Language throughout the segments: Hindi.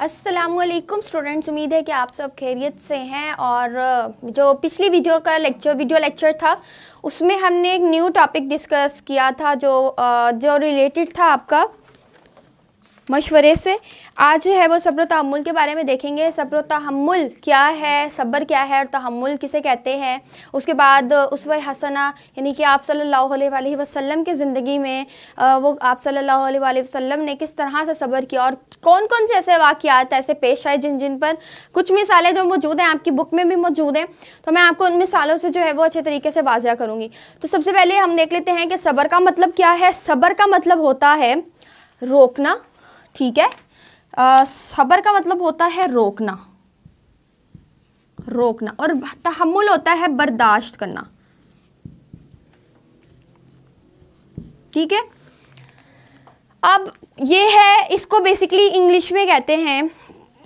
असलम स्टूडेंट्स उम्मीद है कि आप सब खैरियत से हैं और जो पिछली वीडियो का लेक्चर वीडियो लेक्चर था उसमें हमने एक न्यू टॉपिक डिस्कस किया था जो जो रिलेटेड था आपका मशवरे से आज जो है वो सब्र तहमुल के बारे में देखेंगे सब्र तहमुल क्या है सब्र क्या है और तहमुल किसे कहते हैं उसके बाद उस हसना यानी कि आप सल्ला वसलम की ज़िंदगी में वो आप सल्ला वसलम ने किस तरह से सब्र किया और कौन कौन से ऐसे वाक़ात ऐसे पेश आए जिन जिन पर कुछ मिसालें जो मौजूद हैं आपकी बुक में भी मौजूद हैं तो मैं आपको उन मिसालों से जो है वो अच्छे तरीके से वाजिया करूँगी तो सबसे पहले हम देख लेते हैं कि सब्र का मतलब क्या है सब्र का मतलब होता है रोकना ठीक है आ, सबर का मतलब होता है रोकना रोकना और तहमुल होता है बर्दाश्त करना ठीक है अब ये है इसको बेसिकली इंग्लिश में कहते हैं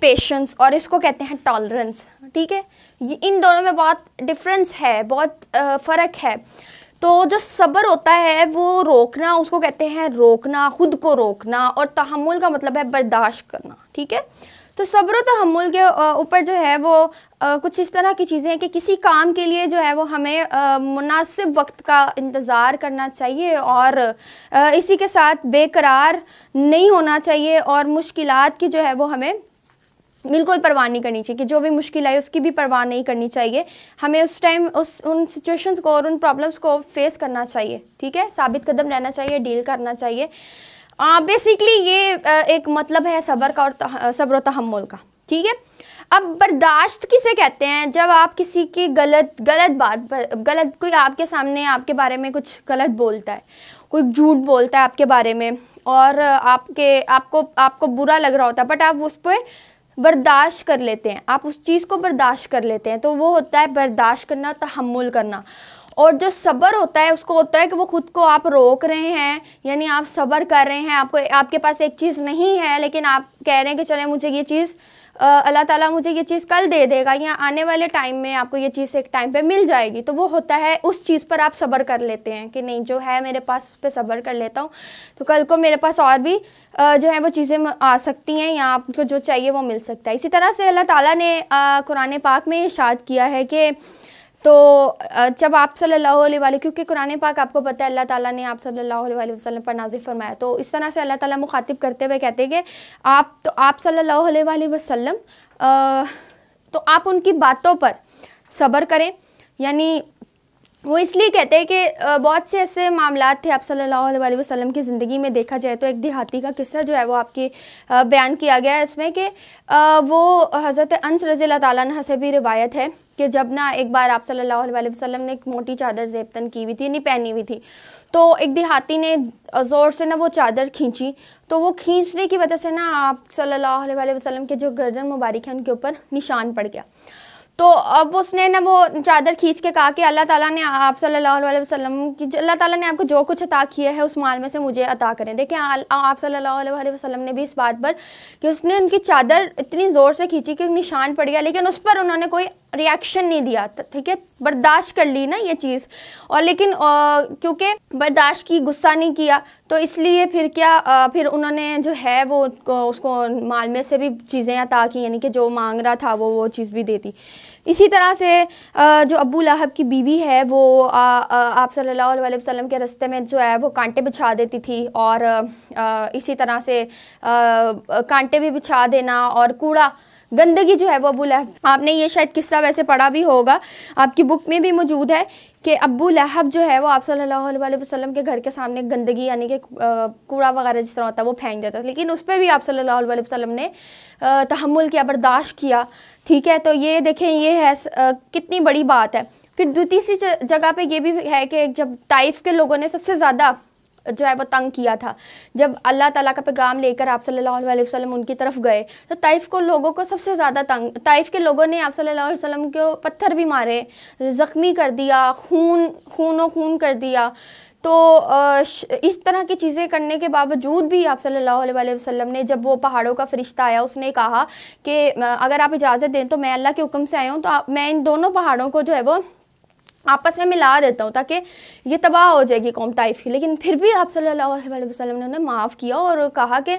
पेशेंस और इसको कहते हैं टॉलरेंस ठीक है ये इन दोनों में बहुत डिफरेंस है बहुत फ़र्क है तो जो सब्र होता है वो रोकना उसको कहते हैं रोकना खुद को रोकना और तहमुल का मतलब है बर्दाश्त करना ठीक है तो सब्र तहमुल के ऊपर जो है वो आ, कुछ इस तरह की चीज़ें हैं कि किसी काम के लिए जो है वो हमें मुनासिब वक्त का इंतज़ार करना चाहिए और आ, इसी के साथ बेकरार नहीं होना चाहिए और मुश्किलात की जो है वो हमें बिल्कुल परवाह नहीं करनी चाहिए कि जो भी मुश्किल आई उसकी भी परवाह नहीं करनी चाहिए हमें उस टाइम उस उन सिचुएशंस को और उन प्रॉब्लम्स को फेस करना चाहिए ठीक है साबित कदम रहना चाहिए डील करना चाहिए बेसिकली ये एक मतलब है सबर का और सब्र तहमुल का ठीक है अब बर्दाश्त किसे कहते हैं जब आप किसी की गलत गलत बात पर गलत कोई आपके सामने आपके बारे में कुछ गलत बोलता है कोई झूठ बोलता है आपके बारे में और आपके आपको आपको बुरा लग रहा होता है बट आप उस पर बर्दाश्त कर लेते हैं आप उस चीज़ को बर्दाश्त कर लेते हैं तो वो होता है बर्दाश्त करना तहमुल करना और जो सब्र होता है उसको होता है कि वो खुद को आप रोक रहे हैं यानी आप सब्र कर रहे हैं आपको आपके पास एक चीज़ नहीं है लेकिन आप कह रहे हैं कि चले मुझे ये चीज़ अल्लाह ताला मुझे ये चीज़ कल दे देगा या आने वाले टाइम में आपको ये चीज़ एक टाइम पे मिल जाएगी तो वो होता है उस चीज़ पर आप सब्र कर लेते हैं कि नहीं जो है मेरे पास उस पर सब्र कर लेता हूँ तो कल को मेरे पास और भी जो है वो चीज़ें आ सकती हैं या आपको जो चाहिए वो मिल सकता है इसी तरह से अल्लाह ताली ने कुरान पाक में इर्शाद किया है कि तो जब आप सल्लल्लाहु अलैहि वाले क्योंकि कुरान पाक आपको पता है अल्लाह ताला ने आप सल्लल्लाहु अलैहि वसल्लम पर नाजिल फरमाया तो इस तरह से अल्लाह ताला मुखातिब करते हुए कहते हैं कि आप तो आप सल्लल्लाहु अलैहि वसल्लम तो आप उनकी बातों पर सब्र करें यानी वो इसलिए कहते हैं कि बहुत से ऐसे मामला थे आप सल्लल्लाहु अलैहि वसल्लम की ज़िंदगी में देखा जाए तो एक देहाती का किस्सा जो है वो आपकी बयान किया गया है इसमें कि वो हज़रत अंस रज़ी अल्लाह से भी रिवायत है कि जब ना एक बार आप सल्लल्लाहु अलैहि वसल्लम ने एक मोटी चादर जेबतन की हुई थी नहीं पहनी हुई थी तो एक देहाती ने ज़ोर से ना वो चादर खींची तो वो खींचने की वजह से ना आप सल्लल्लाहु अलैहि वसल्लम के जो गर्दन मुबारक है उनके ऊपर निशान पड़ गया तो अब उसने ना वो चादर खींच के कहा कि अल्लाह ताला ने आप सल्लल्लाहु अलैहि वसल्लम की अल्लाह ताला ने आपको जो कुछ अता किया है उस माल में से मुझे अता करें देखें आप सल्लल्लाहु अलैहि वसल्लम ने भी इस बात पर कि उसने उनकी चादर इतनी ज़ोर से खींची कि निशान पड़ गया लेकिन उस पर उन्होंने कोई रिएक्शन नहीं दिया ठीक है बर्दाश्त कर ली ना ये चीज़ और लेकिन क्योंकि बर्दाश्त की गुस्सा नहीं किया तो इसलिए फिर क्या आ, फिर उन्होंने जो है वो उसको माल में से भी चीज़ें अता की यानी कि जो मांग रहा था वो वो चीज़ भी दे दी इसी तरह से आ, जो अबू लहब की बीवी है वो आ, आ, आप सल्ला अलैहि के रस्ते में जो है वो कांटे बिछा देती थी और आ, इसी तरह से आ, कांटे भी बिछा देना और कूड़ा गंदगी जो है वो अबू लहब आपने ये शायद किस्सा वैसे पढ़ा भी होगा आपकी बुक में भी मौजूद है कि अबू लहब जो है वो आप सल्लल्लाहु अलैहि वसल्लम के घर के सामने गंदगी यानी कि कूड़ा वगैरह जिस तरह होता है वो फेंक देता था लेकिन उस पर भी आप सल्लल्लाहु अलैहि वसल्लम ने तहमुल किया बर्दाश्त किया ठीक है तो ये देखें ये है कितनी बड़ी बात है फिर दूसरी जगह पे ये भी है कि जब ताइफ के लोगों ने सबसे ज़्यादा जो है वो तंग किया था जब अल्लाह ताला का पैगाम लेकर आप सल्लल्लाहु अलैहि वसल्लम उनकी तरफ गए तो ताइफ को लोगों को सबसे ज़्यादा तंग ताइफ के लोगों ने आप सल्लल्लाहु अलैहि वसल्लम को पत्थर भी मारे ज़ख्मी कर दिया खून खूनों खून कर दिया तो इस तरह की चीज़ें करने के बावजूद भी आप सल्लल्लाहु अलैहि वसल्लम ने जब वो पहाड़ों का फ़रिश्ता आया उसने कहा कि अगर आप इजाज़त दें तो मैं अल्लाह के हुक्म से आया हूँ तो आप मैं इन दोनों पहाड़ों को जो है वो आपस में मिला देता हूँ ताकि ये तबाह हो जाएगी कौम ताइफ की लेकिन फिर भी आप सल्लल्लाहु अलैहि वसल्लम ने उन्हें माफ़ किया और कहा कि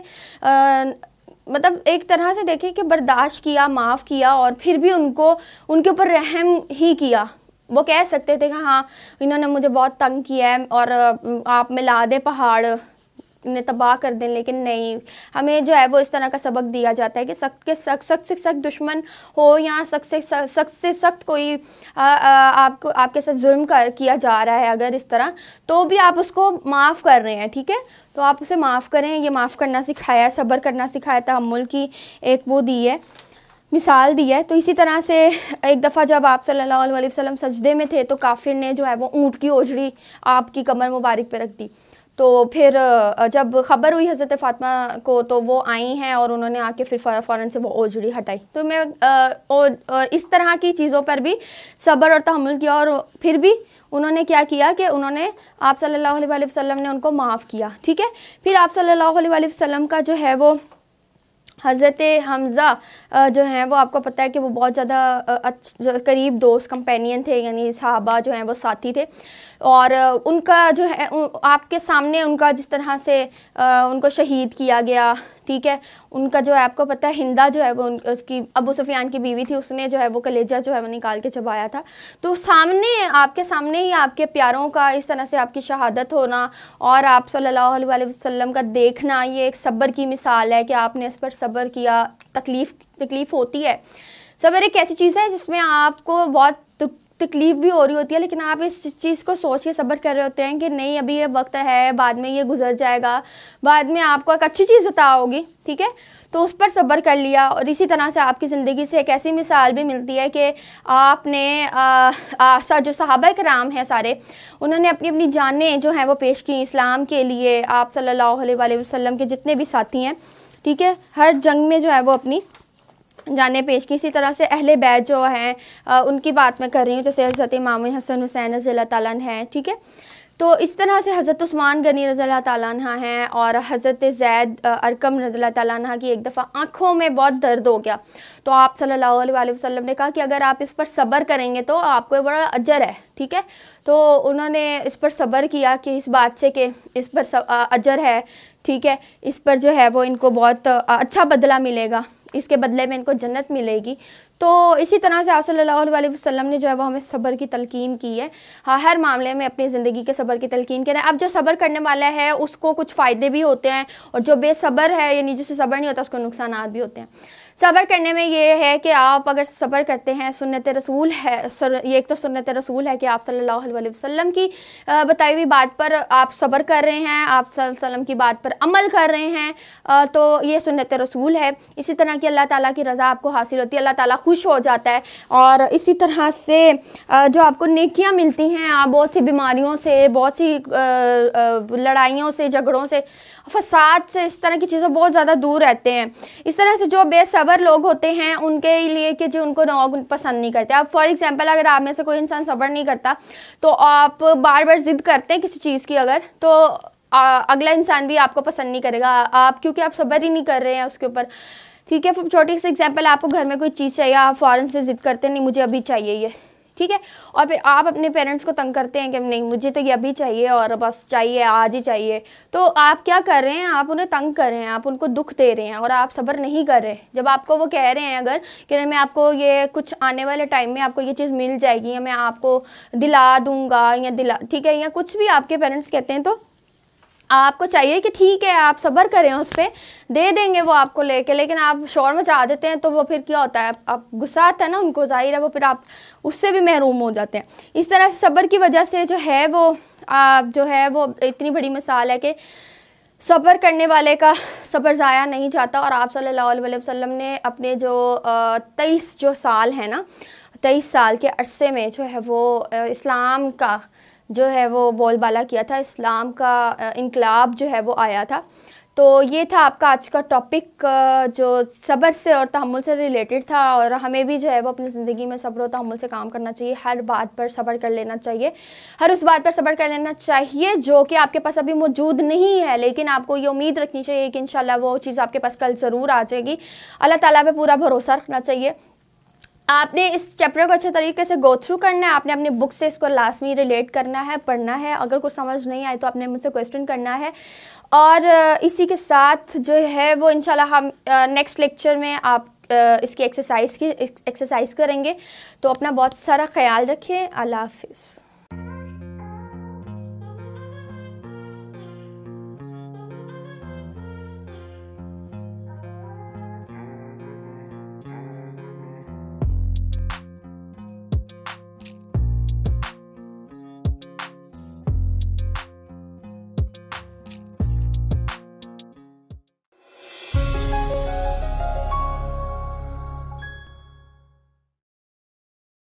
मतलब एक तरह से देखें कि बर्दाश्त किया माफ़ किया और फिर भी उनको उनके ऊपर रहम ही किया वो कह सकते थे कि हाँ इन्होंने मुझे बहुत तंग किया है और आप मिला दें पहाड़ ने तबाह कर दें लेकिन नहीं हमें जो है वो इस तरह का सबक दिया जाता है कि सख्त के सख्त सख्त से सख्त दुश्मन हो या सख्त से सख्त से सख्त कोई आपको आपके साथ जुल्म कर किया जा रहा है अगर इस तरह तो भी आप उसको माफ़ कर रहे हैं ठीक है तो आप उसे माफ़ करें ये माफ़ करना सिखाया सब्र करना सिखाया तहमुल की एक वो दी है मिसाल दी है तो इसी तरह से एक दफ़ा जब आप सल्लल्लाहु अलैहि वसल्लम सजदे में थे तो काफिर ने जो है वो ऊँट की ओझड़ी आपकी कमर मुबारक पर रख दी तो फिर जब खबर हुई हज़रत फ़ातिमा को तो वो आई हैं और उन्होंने आके फिर फ़ौरन से वो ओजड़ी हटाई तो मैं आ, ओ, आ, इस तरह की चीज़ों पर भी सब्र और तहमुल किया और फिर भी उन्होंने क्या किया कि उन्होंने आप सल्लल्लाहु अलैहि वसल्लम ने उनको माफ़ किया ठीक है फिर आप सल्लल्लाहु अलैहि वसल्लम का जो है वो हज़रत हमज़ा जो हैं वो आपको पता है कि वो बहुत ज़्यादा करीब दोस्त कंपेनियन थे यानी साहबा जो हैं वो साथी थे और उनका जो है आपके सामने उनका जिस तरह से उनको शहीद किया गया ठीक है उनका जो है आपको पता है हिंदा जो है वो उन, उसकी अबू सुफियान की बीवी थी उसने जो है वो कलेजा जो है वो निकाल के चबाया था तो सामने आपके सामने ही आपके प्यारों का इस तरह से आपकी शहादत होना और आप सल्लल्लाहु अलैहि वसल्लम का देखना ये एक सब्र की मिसाल है कि आपने इस पर सब्र किया तकलीफ़ तकलीफ़ होती है सब्र एक ऐसी चीज़ है जिसमें आपको बहुत तकलीफ भी हो रही होती है लेकिन आप इस चीज़ को सोच के सब्र कर रहे होते हैं कि नहीं अभी ये वक्त है बाद में ये गुजर जाएगा बाद में आपको एक अच्छी चीज़ अता होगी ठीक है तो उस पर सब्र कर लिया और इसी तरह से आपकी ज़िंदगी से एक ऐसी मिसाल भी मिलती है कि आपने आशा जो सहाबा कराम हैं सारे उन्होंने अपनी अपनी जानें जो हैं वो पेश की इस्लाम के लिए आप सल्ला वसम के जितने भी साथी हैं ठीक है हर जंग में जो है वो अपनी जाने पेश की इसी तरह से अहले बैत जो हैं उनकी बात मैं कर रही हूँ जैसे हज़रत इमाम हसन हुसैन रज़ी तैन हैं ठीक है तो इस तरह से हज़रत उस्मान गनी रज़ी तैन हैं और हज़रत जैद अरकम रज़ी तला की एक दफ़ा आँखों में बहुत दर्द हो गया तो आप सल्लल्लाहु अलैहि वसल्लम ने कहा कि अगर आप इस पर सब्र करेंगे तो आपको बड़ा अजर है ठीक है तो उन्होंने इस पर सब्र किया कि इस बात से कि इस पर अजर है ठीक है इस पर जो है वो इनको बहुत अच्छा बदला मिलेगा इसके बदले में इनको जन्नत मिलेगी तो इसी तरह से आप सल्लल्लाहु अलैहि वसल्लम ने जो है वो हमें सब्र की तलकीन की है हाँ हर मामले में अपनी ज़िंदगी के सब्र की तलकीन करें अब जो सब्र करने वाला है उसको कुछ फ़ायदे भी होते हैं और जो बेसब्र है यानी जिससे सब्र नहीं होता उसको नुकसान भी होते हैं सब्र करने में ये है कि आप अगर सब्र करते हैं सुनत रसूल है सर, ये एक तो सुनत रसूल है कि आप सल्लल्लाहु अलैहि वसल्लम की बताई हुई बात पर आप सब्र कर रहे हैं आप वसल्लम की बात पर अमल कर रहे हैं तो ये सुनत रसूल है इसी तरह की अल्लाह ताला की रज़ा आपको हासिल होती है अल्लाह ताला खुश हो जाता है और इसी तरह से जो आपको नेकियाँ मिलती हैं आप बहुत सी बीमारियों से बहुत सी लड़ाइयों से झगड़ों से फसाद से इस तरह की चीज़ों बहुत ज़्यादा दूर रहते हैं इस तरह से जो बेसब्र लोग होते हैं उनके लिए कि जो उनको नौक पसंद नहीं करते आप फॉर एग्ज़ाम्पल अगर आप में से कोई इंसान सब्र नहीं करता तो आप बार बार ज़िद करते हैं किसी चीज़ की अगर तो आ, अगला इंसान भी आपको पसंद नहीं करेगा आप क्योंकि आप सब्र ही नहीं कर रहे हैं उसके ऊपर ठीक है फिर छोटी सी एग्जाम्पल आपको घर में कोई चीज़ चाहिए आप फ़ौरन से ज़िद करते नहीं मुझे अभी चाहिए ये ठीक है और फिर आप अपने पेरेंट्स को तंग करते हैं कि नहीं मुझे तो ये अभी चाहिए और बस चाहिए आज ही चाहिए तो आप क्या कर रहे हैं आप उन्हें तंग कर रहे हैं आप उनको दुख दे रहे हैं और आप सब्र नहीं कर रहे जब आपको वो कह रहे हैं अगर कि मैं आपको ये कुछ आने वाले टाइम में आपको ये चीज़ मिल जाएगी या मैं आपको दिला दूँगा या दिला ठीक है या कुछ भी आपके पेरेंट्स कहते हैं तो आपको चाहिए कि ठीक है आप सब्र करें उस पर दे देंगे वो आपको लेके लेकिन आप शोर मचा देते हैं तो वो फिर क्या होता है आप गुस्सा आता है ना उनको जाहिर है वो फिर आप उससे भी महरूम हो जाते हैं इस तरह से सब्र की वजह से जो है वो आप जो है वो इतनी बड़ी मिसाल है कि सब्र करने वाले का सफ़र ज़ाया नहीं जाता और आप सल्लल्लाहु अलैहि वसल्लम ने अपने जो तेईस जो साल है ना तेईस साल के अरसे में जो है वो इस्लाम का जो है वो बोलबाला किया था इस्लाम का इनकलाब जो है वो आया था तो ये था आपका आज का टॉपिक जो सब्र से और तहमुल से रिलेटेड था और हमें भी जो है वो अपनी ज़िंदगी में सब्र और तहमुल से काम करना चाहिए हर बात पर सब्र कर लेना चाहिए हर उस बात पर सब्र कर लेना चाहिए जो कि आपके पास अभी मौजूद नहीं है लेकिन आपको ये उम्मीद रखनी चाहिए कि इन वो चीज़ आपके पास कल ज़रूर आ जाएगी अल्लाह ताली पर पूरा भरोसा रखना चाहिए आपने इस चैप्टर को अच्छे तरीके से गो थ्रू करना है आपने अपने बुक से इसको लास्ट में रिलेट करना है पढ़ना है अगर कुछ समझ नहीं आए तो आपने मुझसे क्वेश्चन करना है और इसी के साथ जो है वो इंशाल्लाह हम नेक्स्ट लेक्चर में आप इसकी एक्सरसाइज की एक्सरसाइज करेंगे तो अपना बहुत सारा ख्याल रखें अल्लाह हाफिज़